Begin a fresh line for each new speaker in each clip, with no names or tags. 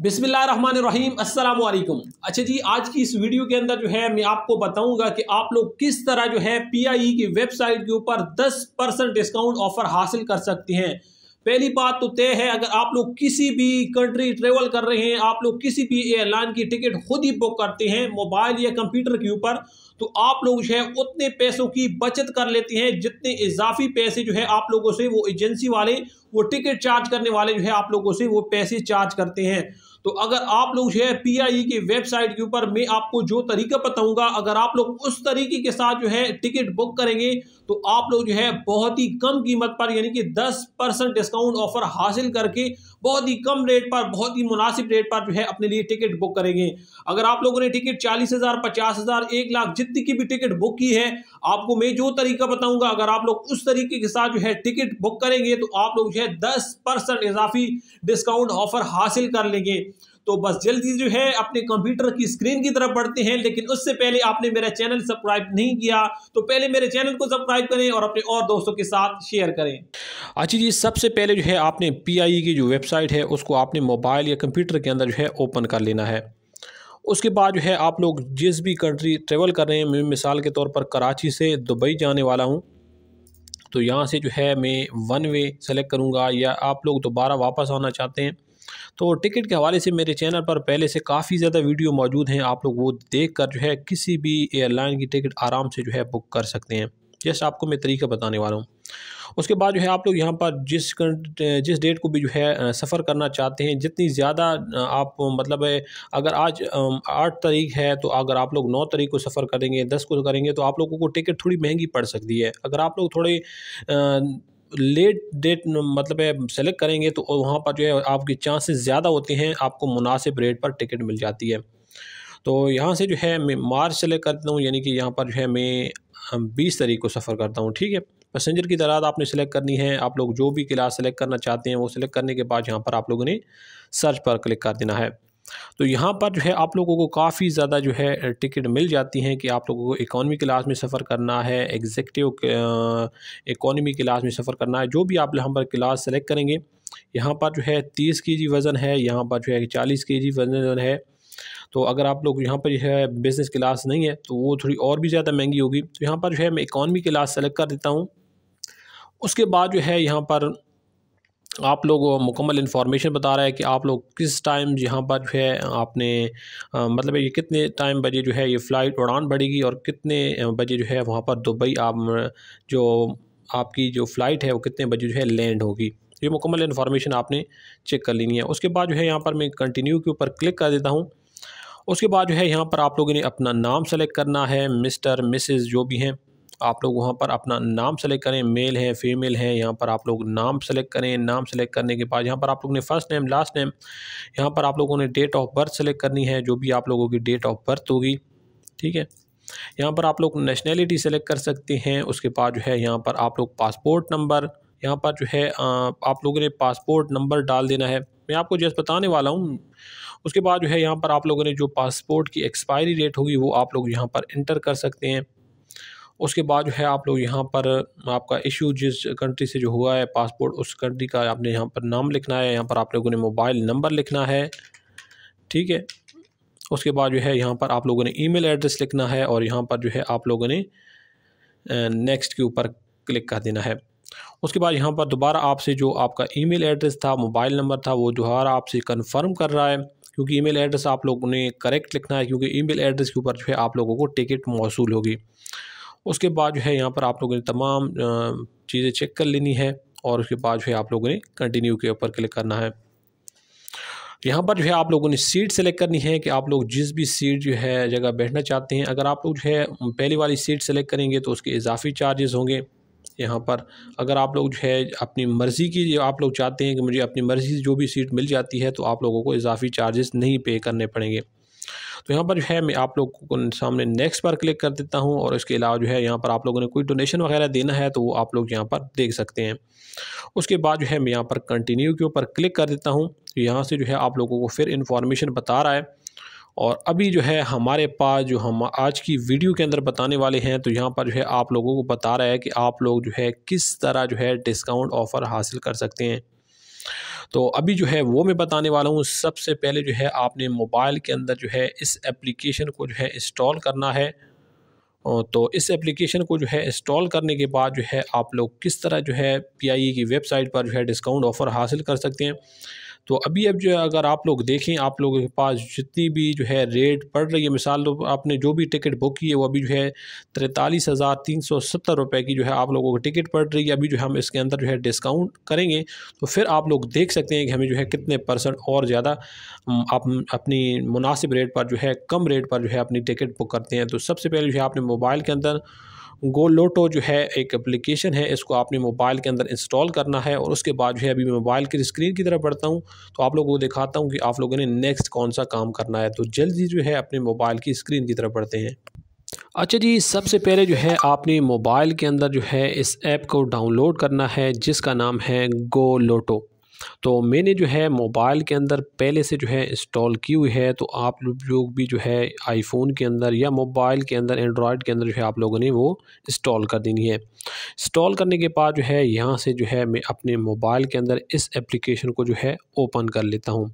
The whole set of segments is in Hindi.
बिसमीम अल्लाम अच्छा जी आज की इस वीडियो के अंदर जो है मैं आपको बताऊंगा कि आप लोग किस तरह जो है पीआई e की वेबसाइट के ऊपर 10 परसेंट डिस्काउंट ऑफर हासिल कर सकते हैं पहली बात तो तय है अगर आप लोग किसी भी कंट्री ट्रेवल कर रहे हैं आप लोग किसी भी एयरलाइन की टिकट खुद ही बुक करते हैं मोबाइल या कंप्यूटर के ऊपर तो आप लोग जो है उतने पैसों की बचत कर लेते हैं जितने इजाफी पैसे जो है आप लोगों से वो एजेंसी वाले वो टिकट चार्ज करने वाले जो है आप लोगों से वो पैसे चार्ज करते हैं तो अगर आप लोग जो है पीआई e की वेबसाइट के ऊपर मैं आपको जो तरीका बताऊंगा अगर आप लोग उस तरीके के साथ जो है टिकट बुक करेंगे तो आप लोग जो है बहुत ही कम कीमत पर यानी कि 10 परसेंट डिस्काउंट ऑफर हासिल करके बहुत ही कम रेट पर बहुत ही मुनासिब रेट पर जो है अपने लिए टिकट बुक करेंगे अगर आप लोगों ने टिकट चालीस हजार पचास हजार एक लाख जितनी की भी टिकट बुक की है आपको मैं जो तरीका बताऊंगा अगर आप लोग उस तरीके के साथ जो है टिकट बुक करेंगे तो आप लोग जो है दस परसेंट इजाफी डिस्काउंट ऑफर हासिल कर लेंगे तो बस जल्दी जो है अपने कंप्यूटर की स्क्रीन की तरफ बढ़ते हैं लेकिन उससे पहले आपने मेरा चैनल सब्सक्राइब नहीं किया तो पहले मेरे चैनल को सब्सक्राइब करें और अपने और दोस्तों के साथ शेयर करें अच्छी जी सबसे पहले जो है आपने पी e की जो वेबसाइट है उसको आपने मोबाइल या कंप्यूटर के अंदर जो है ओपन कर लेना है उसके बाद जो है आप लोग जिस भी कंट्री ट्रेवल कर रहे हैं मैं मिसाल के तौर पर कराची से दुबई जाने वाला हूं तो यहां से जो है मैं वन वे सेलेक्ट करूंगा या आप लोग दोबारा वापस आना चाहते हैं तो टिकट के हवाले से मेरे चैनल पर पहले से काफ़ी ज़्यादा वीडियो मौजूद हैं आप लोग वो देख कर जो है किसी भी एयरलाइन की टिकट आराम से जो है बुक कर सकते हैं जस्ट आपको मैं तरीका बताने वाला हूँ उसके बाद जो है आप लोग यहाँ पर जिस जिस डेट को भी जो है सफ़र करना चाहते हैं जितनी ज़्यादा आप मतलब है अगर आज आठ तारीख है तो अगर आप लोग नौ तारीख को सफ़र करेंगे दस को करेंगे तो आप लोगों को टिकट थोड़ी महंगी पड़ सकती है अगर आप लोग थोड़े लेट डेट मतलब है सेलेक्ट करेंगे तो वहाँ पर जो है आपकी चांसेस ज़्यादा होते हैं आपको मुनासिब रेट पर टिकट मिल जाती है तो यहाँ से जो है मैं मार्च सेलेक्ट करता हूँ यानी कि यहाँ पर जो है मैं बीस तारीख को सफ़र करता हूँ ठीक है पैसेंजर की तरह आपने सेलेक्ट करनी है आप लोग जो भी क्लास सेलेक्ट करना चाहते हैं वो सिलेक्ट करने के बाद यहाँ पर आप लोगों ने सर्च पर क्लिक कर देना है तो यहाँ पर जो है आप लोगों को काफ़ी ज़्यादा जो है टिकट मिल जाती हैं कि आप लोगों को इकोनॉमी क्लास में सफ़र करना है एग्जेक्टिव इकॉनमी क्लास में सफ़र करना है जो भी आप यहाँ पर क्लास सेलेक्ट करेंगे यहाँ पर जो है तीस के जी वज़न है यहाँ पर जो है चालीस के जी वज़न है तो अगर आप लोग यहाँ पर जो है बिज़नेस क्लास नहीं है तो वो थोड़ी और भी ज़्यादा महंगी होगी तो यहाँ पर जो है मैं इकॉनमी क्लास सेलेक्ट कर देता हूँ उसके बाद जो है यहाँ पर आप लोग मुकम्मल इन्फॉर्मेशन बता रहा है कि आप लोग किस टाइम यहाँ पर जो है आपने आ, मतलब ये कितने टाइम बजे जो है ये फ़्लाइट उड़ान बढ़ेगी और कितने बजे जो है वहाँ पर दुबई आप जो आपकी जो फ़्लाइट है वो कितने बजे जो है लैंड होगी ये मुकम्मल इन्फॉर्मेशन आपने चेक कर लेनी है उसके बाद जो है यहाँ पर मैं कंटिन्यू के ऊपर क्लिक कर देता हूँ उसके बाद जो है यहाँ पर आप लोगों ने अपना नाम सेलेक्ट करना है मिस्टर मिसेज़ जो भी हैं आप लोग वहाँ पर अपना नाम सेलेक्ट करें मेल है फीमेल है यहाँ पर आप लोग नाम सेलेक्ट करें नाम सेलेक्ट करने के बाद यहाँ पर आप लोग ने फर्स्ट नेम लास्ट नेम यहाँ पर आप लोगों ने डेट ऑफ बर्थ सेलेक्ट करनी है जो भी आप लोगों की डेट ऑफ बर्थ होगी ठीक है यहाँ पर आप लोग नेशनैलिटी सेलेक्ट कर सकते हैं उसके बाद जो है यहाँ पर आप लोग पासपोर्ट नंबर यहाँ पर जो है आप लोगों ने पासपोर्ट नंबर डाल देना है मैं आपको जैसे बताने वाला हूँ उसके बाद जो है यहाँ पर आप लोगों ने जो पासपोर्ट की एक्सपायरी डेट होगी वो आप लोग यहाँ पर इंटर कर सकते हैं उसके बाद जो है आप लोग यहाँ पर आपका इशू जिस कंट्री से जो हुआ है पासपोर्ट उस कंट्री का आपने यहाँ पर नाम लिखना है यहाँ पर आप लोगों ने मोबाइल नंबर लिखना है ठीक है उसके बाद जो है यहाँ पर आप लोगों ने ईमेल एड्रेस लिखना है और यहाँ पर जो है आप लोगों ने नेक्स्ट के ऊपर क्लिक कर देना है उसके बाद यहाँ पर दोबारा आपसे जो आपका ईमेल एड्रेस था मोबाइल नंबर था वो दोबारा आपसे कन्फर्म कर रहा है क्योंकि ईमेल एड्रेस आप लोगों ने करेक्ट लिखना है क्योंकि ईमेल एड्रेस के ऊपर जो है आप लोगों को टिकट मौसू होगी उसके बाद जो है यहाँ पर आप लोगों ने तमाम चीज़ें चेक कर लेनी है और उसके बाद जो है आप लोगों ने कंटिन्यू के ऊपर क्लिक करना है यहाँ पर जो है आप लोगों ने सीट सेलेक्ट करनी है कि आप लोग जिस भी सीट जो है जगह बैठना चाहते हैं अगर आप लोग जो है पहली वाली सीट सेलेक्ट करेंगे तो उसके इजाफी चार्जेस होंगे यहाँ पर अगर आप लोग जो है अपनी मर्ज़ी की आप लोग चाहते हैं कि मुझे अपनी मर्ज़ी से जो भी सीट मिल जाती है तो आप लोगों को इजाफी चार्जेस नहीं पे करने पड़ेंगे तो यहाँ पर जो है मैं आप लोग को सामने नेक्स्ट पर क्लिक कर देता हूँ और इसके अलावा जो है यहाँ पर आप लोगों ने कोई डोनेशन वगैरह देना है तो वो आप लोग यहाँ पर देख सकते हैं उसके बाद जो है मैं यहाँ पर कंटिन्यू के ऊपर क्लिक कर देता हूँ तो यहाँ से जो है आप लोगों को फिर इन्फॉर्मेशन बता रहा है और अभी जो है हमारे पास जो हम आज की वीडियो के अंदर बताने वाले हैं तो यहाँ पर जो है आप लोगों को बता रहा है कि आप लोग जो है किस तरह जो है डिस्काउंट ऑफ़र हासिल कर सकते हैं तो अभी जो है वो मैं बताने वाला हूँ सबसे पहले जो है आपने मोबाइल के अंदर जो है इस एप्लीकेशन को जो है इंस्टॉल करना है तो इस एप्लीकेशन को जो है इंस्टॉल करने के बाद जो है आप लोग किस तरह जो है पी की वेबसाइट पर जो है डिस्काउंट ऑफ़र हासिल कर सकते हैं तो अभी अब जो अगर आप लोग देखें आप लोगों के पास जितनी भी जो है रेट पड़ रही है मिसाल तो आपने जो भी टिकट बुक की है वो अभी जो है तैंतालीस हज़ार तीन सौ सत्तर रुपये की जो है आप लोगों की टिकट पड़ रही है अभी जो हम इसके अंदर जो है डिस्काउंट करेंगे तो फिर आप लोग देख सकते हैं कि हमें जो है कितने परसेंट और ज़्यादा आप अपनी मुनासिब रेट पर जो है कम रेट पर जो है अपनी टिकट बुक करते हैं तो सबसे पहले जो है आपने मोबाइल के अंदर गो लोटो जो है एक एप्लीकेशन है इसको आपने मोबाइल के अंदर इंस्टॉल करना है और उसके बाद जो है अभी मैं मोबाइल की स्क्रीन की तरफ बढ़ता हूँ तो आप लोगों को दिखाता हूँ कि आप लोगों ने नेक्स्ट कौन सा काम करना है तो जल्दी जो है अपने मोबाइल की स्क्रीन की तरफ बढ़ते हैं अच्छा जी सबसे पहले जो है आपने मोबाइल के अंदर जो है इस ऐप को डाउनलोड करना है जिसका नाम है गो लोटो तो मैंने जो है मोबाइल के अंदर पहले से जो है इंस्टॉल की हुई है तो आप लोग भी जो है आईफोन के अंदर या मोबाइल के अंदर एंड्रॉयड के अंदर जो है आप लोगों ने वो इंस्टॉल कर देनी है इंस्टॉल करने के बाद जो है यहाँ से जो है मैं अपने मोबाइल के अंदर इस एप्लीकेशन को जो है ओपन कर लेता हूँ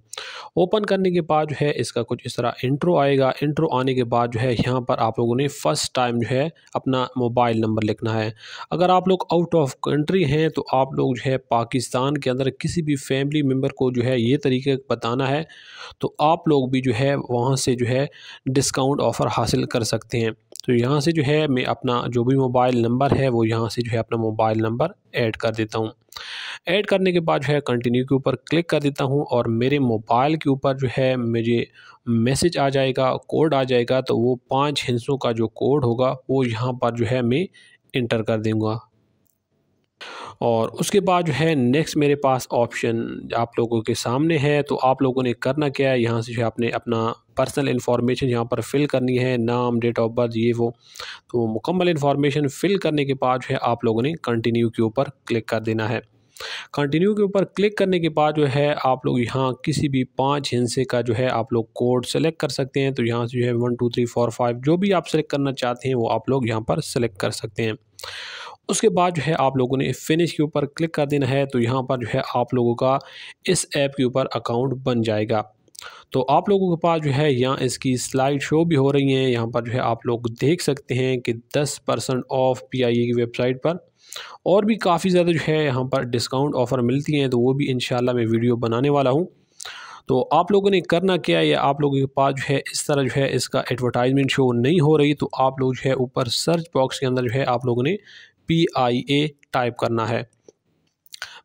ओपन करने के बाद जो है इसका कुछ इस तरह इंट्रो आएगा इंट्रो आने के बाद जो है यहाँ पर आप लोगों ने फ़र्स्ट टाइम जो है अपना मोबाइल नंबर लिखना है अगर आप लोग आउट ऑफ कंट्री हैं तो आप लोग जो है पाकिस्तान के अंदर किसी भी फैमिली मेम्बर को जो है ये तरीके बताना है तो आप लोग भी जो है वहाँ से जो है डिस्काउंट ऑफ़र हासिल कर सकते हैं तो यहाँ से जो है मैं अपना जो भी मोबाइल नंबर है वो यहाँ से जो है अपना मोबाइल नंबर ऐड कर देता हूँ ऐड करने के बाद जो है कंटिन्यू के ऊपर क्लिक कर देता हूँ और मेरे मोबाइल के ऊपर जो है मुझे मैसेज आ जाएगा कोड आ जाएगा तो वो पाँच हिंसों का जो कोड होगा वो यहाँ पर जो है मैं इंटर कर दूँगा और उसके बाद जो है नेक्स्ट मेरे पास ऑप्शन आप लोगों के सामने है तो आप लोगों ने करना क्या है यहाँ से जो है आपने अपना पर्सनल इन्फॉर्मेशन यहाँ पर फिल करनी है नाम डेट ऑफ बर्थ ये वो तो मुकम्मल इन्फॉर्मेशन फ़िल करने के बाद जो है आप लोगों ने कंटिन्यू के ऊपर क्लिक कर देना है कंटिन्यू के ऊपर क्लिक करने के बाद जो है आप लोग यहाँ किसी भी पाँच हिंसे का जो है आप लोग कोड सेलेक्ट कर सकते हैं तो यहाँ से जो है one two three four five जो भी आप सेलेक्ट करना चाहते हैं वो आप लोग यहाँ पर सेलेक्ट कर सकते हैं उसके बाद जो है आप लोगों ने फिनिश के ऊपर क्लिक कर देना है तो यहाँ पर जो है आप लोगों का इस ऐप के ऊपर अकाउंट बन जाएगा तो आप लोगों के पास जो है यहाँ इसकी स्लाइड शो भी हो रही हैं यहाँ पर जो है आप लोग देख सकते हैं कि 10 percent off P I A की वेबसाइट पर और भी काफ़ी ज़्यादा जो है यहाँ पर डिस्काउंट ऑफ़र मिलती हैं तो वो भी इन मैं वीडियो बनाने वाला हूँ तो आप लोगों ने करना क्या है या आप लोगों के पास जो है इस तरह जो है इसका एडवर्टाइजमेंट शो नहीं हो रही तो आप लोग जो है ऊपर सर्च बॉक्स के अंदर जो है आप लोगों ने पी आई ए टाइप करना है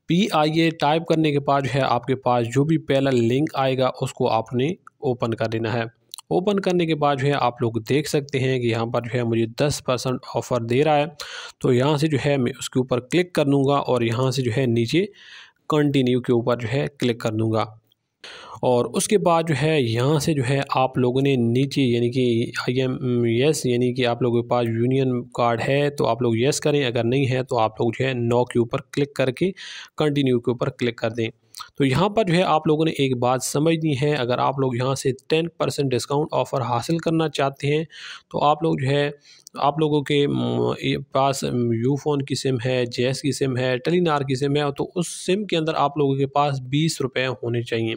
पी आई ए टाइप करने के बाद जो है आपके पास जो भी पहला लिंक आएगा उसको आपने ओपन कर लेना है ओपन करने के बाद जो है आप लोग देख सकते हैं कि यहाँ पर जो है मुझे दस परसेंट ऑफ़र दे रहा है तो यहाँ से जो है मैं उसके ऊपर क्लिक कर लूँगा और यहाँ से जो है नीचे कंटिन्यू के ऊपर जो है क्लिक कर दूँगा और उसके बाद जो है यहाँ से जो है आप लोगों ने नीचे यानी कि आई एम यस यानी कि आप लोगों के पास यूनियन कार्ड है तो आप लोग यस करें अगर नहीं है तो आप लोग जो है नो के ऊपर क्लिक करके कंटिन्यू के ऊपर क्लिक कर दें तो यहाँ पर जो है आप लोगों ने एक बात समझनी है अगर आप लोग यहाँ से टेन परसेंट डिस्काउंट ऑफ़र हासिल करना चाहते हैं तो आप लोग जो है आप लोगों के पास यू फ़ोन की सिम है जेस की सिम है टेलीनार की सिम है तो उस सिम के अंदर आप लोगों के पास बीस रुपये होने चाहिए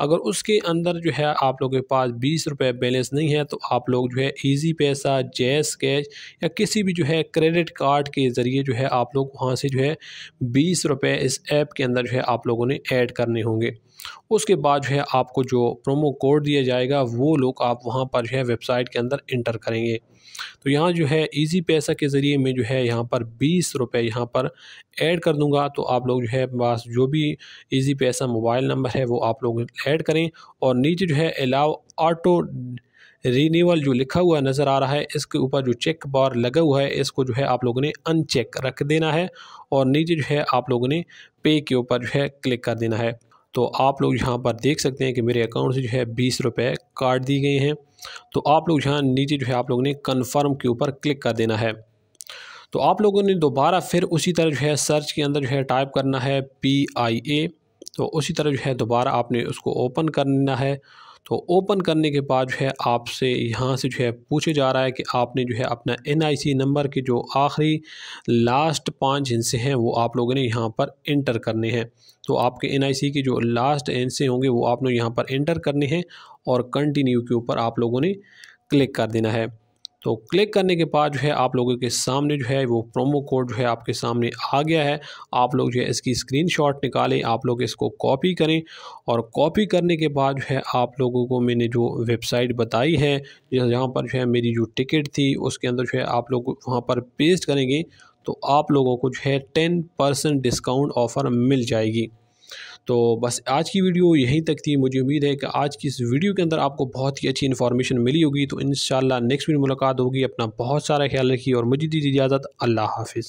अगर उसके अंदर जो है आप लोगों के पास बीस रुपये बैलेंस नहीं है तो आप लोग जो है ईजी पैसा जैस कैश या किसी भी जो है क्रेडिट कार्ड के ज़रिए जो है आप लोग वहाँ से जो है बीस रुपये इस ऐप के अंदर जो है आप लोगों ने ऐड करने होंगे उसके बाद जो है आपको जो प्रोमो कोड दिया जाएगा वो लोग आप वहाँ पर जो है वेबसाइट के अंदर इंटर करेंगे तो यहाँ जो है इजी पैसा के ज़रिए मैं जो है यहाँ पर बीस रुपये यहाँ पर ऐड कर दूँगा तो आप लोग जो है पास जो भी इजी पैसा मोबाइल नंबर है वो आप लोग ऐड करें और नीचे जो है अलाव ऑटो रीनीवल जो लिखा हुआ नज़र आ रहा है इसके ऊपर जो चेक बार लगा हुआ है इसको जो है आप लोगों ने अनचेक रख देना है और नीचे जो है आप लोगों ने पे के ऊपर जो है क्लिक कर देना है तो आप लोग यहाँ पर देख सकते हैं कि मेरे अकाउंट से जो है बीस रुपये काट दिए गए हैं तो आप लोग यहाँ नीचे जो है आप लोगों ने कन्फर्म के ऊपर क्लिक कर देना है तो आप लोगों ने दोबारा फिर उसी तरह जो है सर्च के अंदर जो है टाइप करना है पी आई ए तो उसी तरह जो है दोबारा आपने उसको ओपन करना है तो ओपन करने के बाद जो है आपसे यहाँ से जो है पूछे जा रहा है कि आपने जो है अपना सी नंबर के जो आखिरी लास्ट पाँच हिस्से हैं वो आप लोगों ने यहाँ पर इंटर करने हैं तो आपके एन के जो लास्ट एन से होंगे वो आप लोग यहाँ पर एंटर करने हैं और कंटिन्यू के ऊपर आप लोगों ने क्लिक कर देना है तो क्लिक करने के बाद जो है आप लोगों के सामने जो है वो प्रोमो कोड जो है आपके सामने आ गया है आप लोग जो है इसकी स्क्रीनशॉट निकालें आप लोग इसको कॉपी करें और कॉपी करने के बाद जो है आप लोगों को मैंने जो वेबसाइट बताई है जहाँ पर जो है मेरी जो टिकट थी उसके अंदर जो है आप लोग वहाँ पर पेस्ट करेंगे तो आप लोगों को जो है टेन परसेंट डिस्काउंट ऑफ़र मिल जाएगी तो बस आज की वीडियो यहीं तक थी मुझे उम्मीद है कि आज की इस वीडियो के अंदर आपको बहुत ही अच्छी इन्फॉर्मेशन मिली होगी तो इन नेक्स्ट वीडियो मुलाकात होगी अपना बहुत सारा ख्याल रखिए और मुझे दीजिए इजाज़त अल्लाह हाफिज़